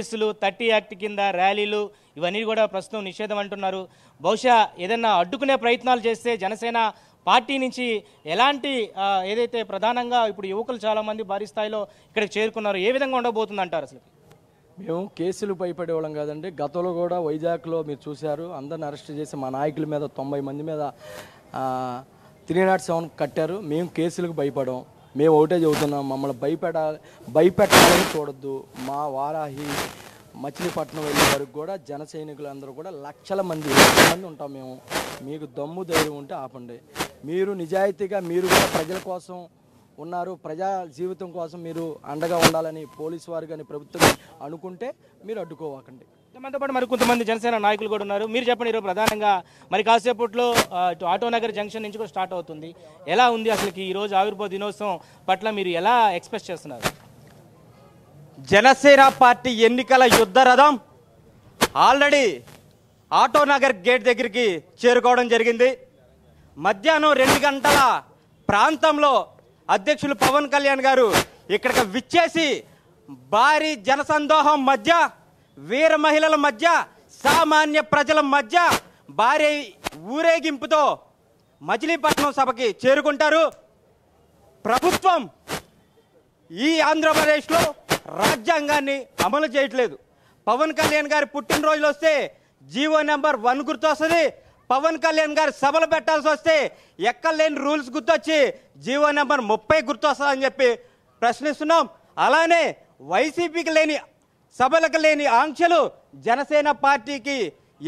కేసులు thirty act కింద ర్యాలీలు ఇవన్నీ కూడా ప్రస్తుతం నిషేధం అంటున్నారు బహుశా ఏదైనా అడ్డుకునే ప్రయత్నాలు చేస్తే జనసేన పార్టీ నుంచి ఎలాంటి ఏదైతే ప్రధానంగా ఇప్పుడు యువకులు చాలామంది భారీ స్థాయిలో ఇక్కడికి చేరుకున్నారు ఏ విధంగా ఉండబోతుంది అంటారు అసలు మేము కేసులు భయపడే వాళ్ళం కాదండి గతంలో కూడా వైజాగ్లో మీరు చూశారు అందరిని అరెస్ట్ చేసి మా నాయకుల మీద తొంభై మంది మీద త్రీ నాట్ సెవెన్ కట్టారు మేము కేసులకు భయపడము మేము ఒకటే చెబుతున్నాం మమ్మల్ని భయపెట భయపెట్టాలని చూడొద్దు మా వారాహి మచిలీపట్నం వెళ్ళే వరకు కూడా జన సైనికులందరూ కూడా లక్షల మంది మంది ఉంటాం మేము మీకు దమ్ము ధైర్యం ఉంటే ఆపండి మీరు నిజాయితీగా మీరు కూడా ప్రజల కోసం ఉన్నారు ప్రజా జీవితం కోసం మీరు అండగా ఉండాలని పోలీసు వారు కానీ ప్రభుత్వం అనుకుంటే మీరు అడ్డుకోవాకండి మనతో పాటు మరి కొంతమంది జనసేన నాయకులు కూడా ఉన్నారు మీరు చెప్పండి ఈరోజు ప్రధానంగా మరి కాసేపట్లో ఇటు ఆటోనగర్ జంక్షన్ నుంచి కూడా స్టార్ట్ అవుతుంది ఎలా ఉంది అసలుకి ఈరోజు ఆవిర్భావ దినోత్సవం పట్ల మీరు ఎలా ఎక్స్ప్రెస్ చేస్తున్నారు జనసేన పార్టీ ఎన్నికల యుద్ధ రథం ఆల్రెడీ ఆటోనగర్ గేట్ దగ్గరికి చేరుకోవడం జరిగింది మధ్యాహ్నం రెండు గంటల ప్రాంతంలో అధ్యక్షులు పవన్ కళ్యాణ్ గారు ఇక్కడికి విచ్చేసి భారీ జనసందోహం మధ్య వీర మహిళల మధ్య సామాన్య ప్రజల మధ్య భారీ ఊరేగింపుతో మచిలీపట్నం సభకి చేరుకుంటారు ప్రభుత్వం ఈ ఆంధ్రప్రదేశ్లో రాజ్యాంగాన్ని అమలు చేయట్లేదు పవన్ కళ్యాణ్ గారి పుట్టినరోజులు వస్తే జీవో నెంబర్ వన్ గుర్తొస్తుంది పవన్ కళ్యాణ్ గారు సభలు పెట్టాల్సి వస్తే ఎక్కలేని రూల్స్ గుర్తొచ్చి జీవో నెంబర్ ముప్పై గుర్తొస్తుందని చెప్పి ప్రశ్నిస్తున్నాం అలానే వైసీపీకి లేని సభలకు లేని ఆంక్షలు జనసేన పార్టీకి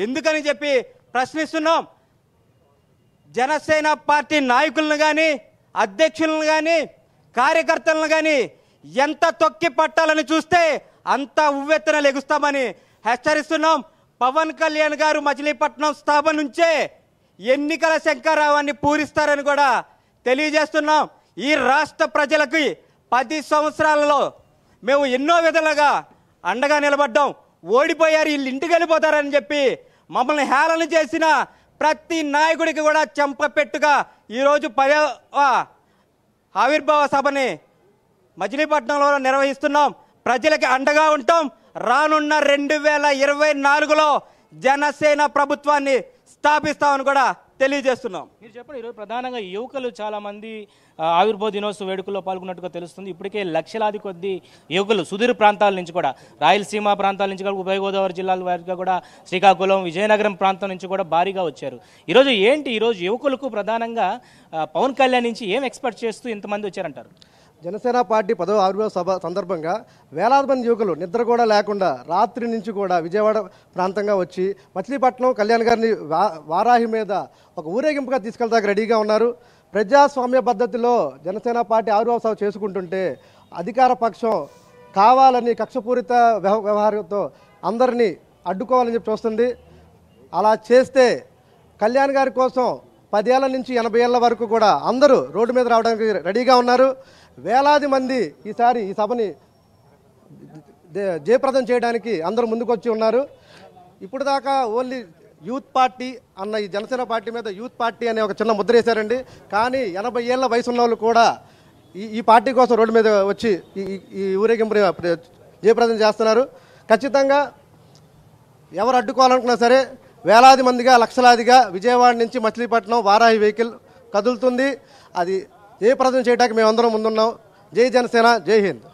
ఎందుకని చెప్పి ప్రశ్నిస్తున్నాం జనసేన పార్టీ నాయకులను కానీ అధ్యక్షులను కానీ కార్యకర్తలను కానీ ఎంత తొక్కి పట్టాలని చూస్తే అంత ఉవ్వెత్తన లెగుస్తామని హెచ్చరిస్తున్నాం పవన్ కళ్యాణ్ గారు మచిలీపట్నం స్థాపన నుంచే ఎన్నికల శంకరావాన్ని పూరిస్తారని కూడా తెలియజేస్తున్నాం ఈ రాష్ట్ర ప్రజలకి పది సంవత్సరాలలో మేము ఎన్నో విధాలుగా అండగా నిలబడ్డాం ఓడిపోయారు వీళ్ళు ఇంటికి వెళ్ళిపోతారని చెప్పి మమ్మల్ని హేళన చేసిన ప్రతి నాయకుడికి కూడా చెంపపెట్టుగా ఈరోజు పర్య ఆవిర్భావ సభని మచిలీపట్నంలో నిర్వహిస్తున్నాం ప్రజలకి అండగా ఉంటాం రానున్న రెండు వేల ఇరవై నాలుగులో జనసేన ప్రభుత్వాన్ని స్థాపిస్తామని కూడా తెలియజేస్తున్నాం మీరు చెప్పండి ఈరోజు ప్రధానంగా యువకులు చాలామంది ఆవిర్భావ దినోత్సవ వేడుకల్లో పాల్గొన్నట్టుగా తెలుస్తుంది ఇప్పటికే లక్షలాది కొద్ది యువకులు సుదూర ప్రాంతాల నుంచి కూడా రాయలసీమ ప్రాంతాల నుంచి కూడా ఉభయ గోదావరి జిల్లాల వారిగా కూడా శ్రీకాకుళం విజయనగరం ప్రాంతం నుంచి కూడా భారీగా వచ్చారు ఈరోజు ఏంటి ఈరోజు యువకులకు ప్రధానంగా పవన్ కళ్యాణ్ నుంచి ఏం ఎక్స్పెక్ట్ చేస్తూ ఇంతమంది వచ్చారంటారు జనసేన పార్టీ పదవ ఆవిర్భావ సభ సందర్భంగా వేలాది మంది యువకులు నిద్ర కూడా లేకుండా రాత్రి నుంచి కూడా విజయవాడ ప్రాంతంగా వచ్చి మచిలీపట్నం కళ్యాణ్ గారిని వారాహి మీద ఒక ఊరేగింపుగా తీసుకెళ్తాక రెడీగా ఉన్నారు ప్రజాస్వామ్య పద్ధతిలో జనసేన పార్టీ ఆవిర్భావ సభ చేసుకుంటుంటే అధికార పక్షం కావాలని కక్షపూరిత వ్యవహారంతో అందరినీ అడ్డుకోవాలని చెప్పి చూస్తుంది అలా చేస్తే కళ్యాణ్ గారి కోసం పదేళ్ల నుంచి ఎనభై ఏళ్ళ వరకు కూడా అందరూ రోడ్డు మీద రావడానికి రెడీగా ఉన్నారు వేలాది మంది ఈసారి ఈ సభని జయప్రదం చేయడానికి అందరూ ముందుకొచ్చి ఉన్నారు ఇప్పుడు దాకా ఓన్లీ యూత్ పార్టీ అన్న ఈ జనసేన పార్టీ మీద యూత్ పార్టీ అనే ఒక చిన్న ముద్ర వేశారండి కానీ ఎనభై ఏళ్ళ వయసు ఉన్న వాళ్ళు కూడా ఈ ఈ పార్టీ కోసం రోడ్డు మీద వచ్చి ఈ ఊరేగింపు జయప్రదం చేస్తున్నారు ఖచ్చితంగా ఎవరు అడ్డుకోవాలనుకున్నా సరే వేలాది మందిగా లక్షలాదిగా విజయవాడ నుంచి మచిలీపట్నం వారాహి వెహికల్ కదులుతుంది అది ఏ జయప్రదం చేయడానికి మేమందరం ముందున్నాం జై జనసేన జై హింద్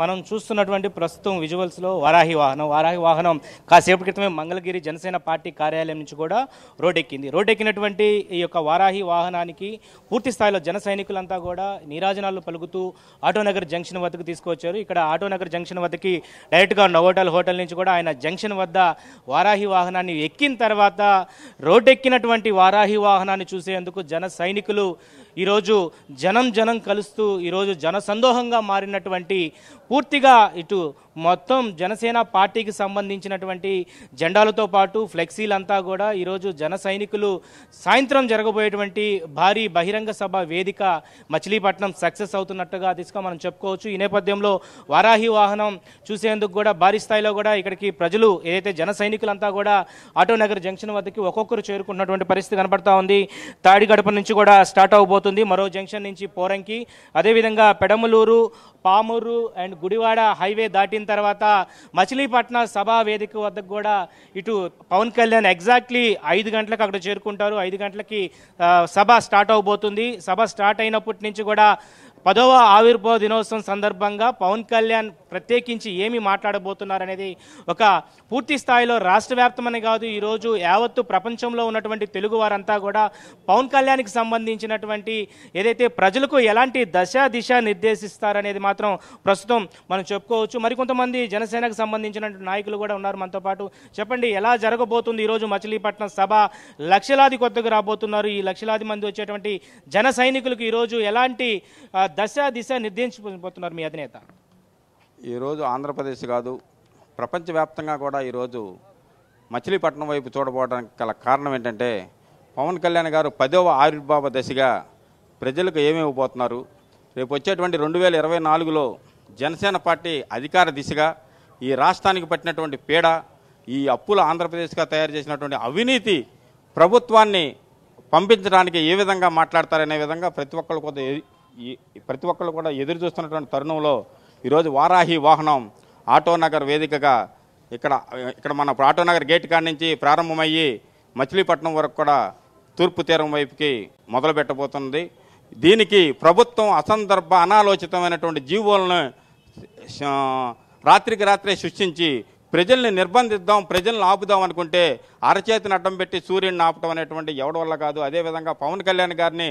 మనం చూస్తున్నటువంటి ప్రస్తుతం విజువల్స్లో వారాహి వాహనం వారాహి వాహనం కాసేపు క్రితమే మంగళగిరి జనసేన పార్టీ కార్యాలయం నుంచి కూడా రోడ్డెక్కింది ఎక్కినటువంటి ఈ యొక్క వారాహి వాహనానికి పూర్తి స్థాయిలో జన సైనికులంతా కూడా నీరాజనాలు పలుకుతూ ఆటోనగర్ జంక్షన్ వద్దకు తీసుకొచ్చారు ఇక్కడ ఆటోనగర్ జంక్షన్ వద్దకి డైరెక్ట్గా నవోటల్ హోటల్ నుంచి కూడా ఆయన జంక్షన్ వద్ద వారాహి వాహనాన్ని ఎక్కిన తర్వాత రోడ్డెక్కినటువంటి వారాహి వాహనాన్ని చూసేందుకు జన సైనికులు ఈరోజు జనం జనం కలుస్తూ ఈరోజు జనసందోహంగా మారినటువంటి పూర్తిగా ఇటు మొత్తం జనసేన పార్టీకి సంబంధించినటువంటి జెండాలతో పాటు ఫ్లెక్సీలంతా కూడా ఈరోజు జన సైనికులు సాయంత్రం జరగబోయేటువంటి భారీ బహిరంగ సభ వేదిక మచిలీపట్నం సక్సెస్ అవుతున్నట్టుగా తీసుకొని మనం చెప్పుకోవచ్చు ఈ నేపథ్యంలో వారాహి వాహనం చూసేందుకు కూడా భారీ స్థాయిలో కూడా ఇక్కడికి ప్రజలు ఏదైతే జన సైనికులంతా కూడా ఆటోనగర్ జంక్షన్ వద్దకి ఒక్కొక్కరు చేరుకున్నటువంటి పరిస్థితి కనబడతా ఉంది తాడిగడప నుంచి కూడా స్టార్ట్ అవబోతుంది అవుతుంది మరో జంక్షన్ నుంచి పోరంకి అదేవిధంగా పెడమలూరు పామూరు అండ్ గుడివాడ హైవే దాటిన తర్వాత మచిలీపట్నం సభా వేదిక వద్దకు కూడా ఇటు పవన్ కళ్యాణ్ ఎగ్జాక్ట్లీ ఐదు గంటలకు అక్కడ చేరుకుంటారు ఐదు గంటలకి సభ స్టార్ట్ అవబోతుంది సభ స్టార్ట్ అయినప్పటి నుంచి కూడా పదవ ఆవిర్భావ దినోత్సవం సందర్భంగా పవన్ కళ్యాణ్ ప్రత్యేకించి ఏమి మాట్లాడబోతున్నారనేది ఒక పూర్తి స్థాయిలో రాష్ట్ర వ్యాప్తమని కాదు ఈరోజు యావత్తు ప్రపంచంలో ఉన్నటువంటి తెలుగు వారంతా కూడా పవన్ కళ్యాణ్కి సంబంధించినటువంటి ఏదైతే ప్రజలకు ఎలాంటి దశ దిశ నిర్దేశిస్తారనేది మాత్రం ప్రస్తుతం మనం చెప్పుకోవచ్చు మరికొంతమంది జనసేనకు సంబంధించిన నాయకులు కూడా ఉన్నారు మనతో పాటు చెప్పండి ఎలా జరగబోతుంది ఈరోజు మచిలీపట్నం సభ లక్షలాది కొత్తగా రాబోతున్నారు ఈ లక్షలాది మంది వచ్చేటువంటి జన సైనికులకు ఈరోజు ఎలాంటి దశ దిశ నిర్దేశించబోతున్నారు మీ అధినేత ఈరోజు ఆంధ్రప్రదేశ్ కాదు ప్రపంచవ్యాప్తంగా కూడా ఈరోజు మచిలీపట్నం వైపు చూడబోవడానికి గల కారణం ఏంటంటే పవన్ కళ్యాణ్ గారు పదవ ఆవిర్భావ దశగా ప్రజలకు ఏమివ్వబోతున్నారు రేపు వచ్చేటువంటి రెండు వేల ఇరవై నాలుగులో జనసేన పార్టీ అధికార దిశగా ఈ రాష్ట్రానికి పట్టినటువంటి పీడ ఈ అప్పుల ఆంధ్రప్రదేశ్గా తయారు చేసినటువంటి అవినీతి ప్రభుత్వాన్ని పంపించడానికి ఏ విధంగా మాట్లాడతారనే విధంగా ప్రతి ఒక్కరు కూడా ప్రతి ఒక్కళ్ళు కూడా ఎదురు చూస్తున్నటువంటి తరుణంలో ఈరోజు వారాహి వాహనం ఆటోనగర్ వేదికగా ఇక్కడ ఇక్కడ మన ఆటోనగర్ గేట్ కాడి నుంచి ప్రారంభమయ్యి మచిలీపట్నం వరకు కూడా తూర్పు తీరం వైపుకి మొదలు పెట్టబోతుంది దీనికి ప్రభుత్వం అసందర్భ అనాలోచితమైనటువంటి జీవులను రాత్రికి రాత్రే సృష్టించి ప్రజల్ని నిర్బంధిద్దాం ప్రజల్ని ఆపుదాం అనుకుంటే అరచేతిని అడ్డం పెట్టి సూర్యుడిని ఆపటం అనేటువంటి ఎవడి వల్ల కాదు అదేవిధంగా పవన్ కళ్యాణ్ గారిని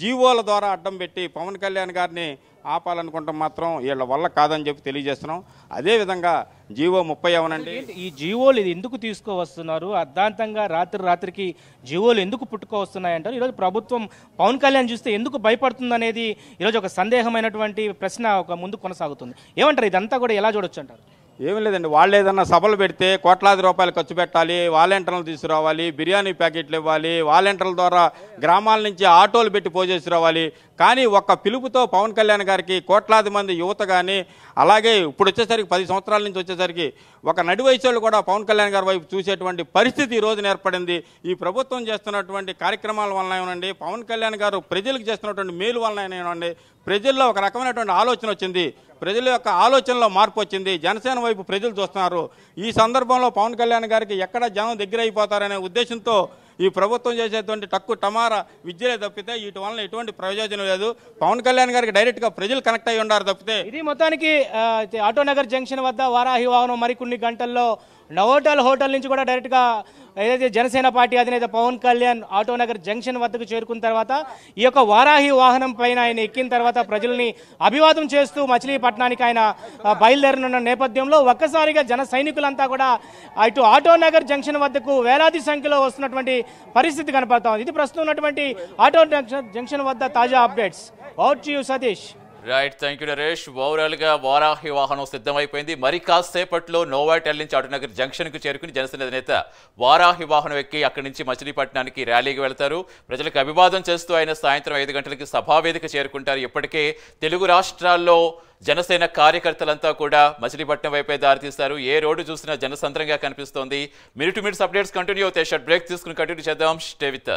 జీవోల ద్వారా అడ్డం పెట్టి పవన్ కళ్యాణ్ గారిని ఆపాలనుకుంటాం మాత్రం వీళ్ళ వల్ల కాదని చెప్పి తెలియజేస్తున్నాం అదేవిధంగా జీవో ముప్పై అవనండి ఈ జీవోలు ఇది ఎందుకు తీసుకువస్తున్నారు అర్ధాంతంగా రాత్రి రాత్రికి జీవోలు ఎందుకు పుట్టుకొస్తున్నాయంటారు ఈరోజు ప్రభుత్వం పవన్ కళ్యాణ్ చూస్తే ఎందుకు భయపడుతుంది అనేది ఈరోజు ఒక సందేహమైనటువంటి ప్రశ్న ఒక ముందు కొనసాగుతుంది ఏమంటారు ఇదంతా కూడా ఎలా చూడొచ్చు అంటారు ఏం లేదండి వాళ్ళు ఏదన్నా సభలు పెడితే కోట్లాది రూపాయలు ఖర్చు పెట్టాలి వాలంటీర్లు తీసుకురావాలి బిర్యానీ ప్యాకెట్లు ఇవ్వాలి వాలంటీర్ల ద్వారా గ్రామాల నుంచి ఆటోలు పెట్టి పోజేసి రావాలి కానీ ఒక్క పిలుపుతో పవన్ కళ్యాణ్ గారికి కోట్లాది మంది యువత కానీ అలాగే ఇప్పుడు వచ్చేసరికి పది సంవత్సరాల నుంచి వచ్చేసరికి ఒక నడి వయసు కూడా పవన్ కళ్యాణ్ గారి వైపు చూసేటువంటి పరిస్థితి ఈ రోజున ఏర్పడింది ఈ ప్రభుత్వం చేస్తున్నటువంటి కార్యక్రమాల వలన ఏమనండి పవన్ కళ్యాణ్ గారు ప్రజలకు చేస్తున్నటువంటి మేలు వలన ఏమనండి ప్రజల్లో ఒక రకమైనటువంటి ఆలోచన వచ్చింది ప్రజల యొక్క ఆలోచనలో మార్పు వచ్చింది జనసేన వైపు ప్రజలు చూస్తున్నారు ఈ సందర్భంలో పవన్ కళ్యాణ్ గారికి ఎక్కడ జనం దగ్గర అయిపోతారనే ఉద్దేశంతో ఈ ప్రభుత్వం చేసేటువంటి తక్కువ టమారా విద్యలే తప్పితే వీటి వలన ఎటువంటి ప్రయోజనం లేదు పవన్ కళ్యాణ్ గారికి డైరెక్ట్గా ప్రజలు కనెక్ట్ అయ్యి ఉన్నారు తప్పితే ఇది మొత్తానికి ఆటోనగర్ జంక్షన్ వద్ద వారాహి వాహనం మరికొన్ని గంటల్లో నవోటల్ హోటల్ నుంచి కూడా డైరెక్ట్గా ఏదైతే జనసేన పార్టీ అధినేత పవన్ కళ్యాణ్ ఆటోనగర్ జంక్షన్ వద్దకు చేరుకున్న తర్వాత ఈ యొక్క వారాహి వాహనం పైన ఆయన ఎక్కిన తర్వాత ప్రజల్ని అభివాదం చేస్తూ మచిలీపట్నానికి ఆయన బయలుదేరనున్న నేపథ్యంలో ఒక్కసారిగా జన సైనికులంతా కూడా ఇటు ఆటోనగర్ జంక్షన్ వద్దకు వేలాది సంఖ్యలో వస్తున్నటువంటి పరిస్థితి కనపడతా ఇది ప్రస్తుతం ఉన్నటువంటి ఆటో జంక్షన్ వద్ద తాజా updates out you Satish right thank you Naresh ఓవరాల్గా వారాహి వాహనం సిద్ధమైపోయింది మరి కాసేపట్లో నోవాటెల్ నుంచి అటునగర్ జంక్షన్కు చేరుకుని జనసేన అధినేత వారాహి వాహనం ఎక్కి అక్కడి నుంచి మచిలీపట్నానికి ర్యాలీకి వెళ్తారు ప్రజలకు అభివాదం చేస్తూ ఆయన సాయంత్రం ఐదు గంటలకి సభావేదిక చేరుకుంటారు ఇప్పటికే తెలుగు రాష్ట్రాల్లో జనసేన కార్యకర్తలంతా కూడా మచిలీపట్నం వైపే దారితీస్తారు ఏ రోడ్డు చూసినా జనసంద్రంగా కనిపిస్తోంది మినిట్ మినిట్స్ అప్డేట్స్ కంటిన్యూ అవుతాయి షర్ట్ బ్రేక్ తీసుకుని కంటిన్యూ చేద్దాం స్టే విత్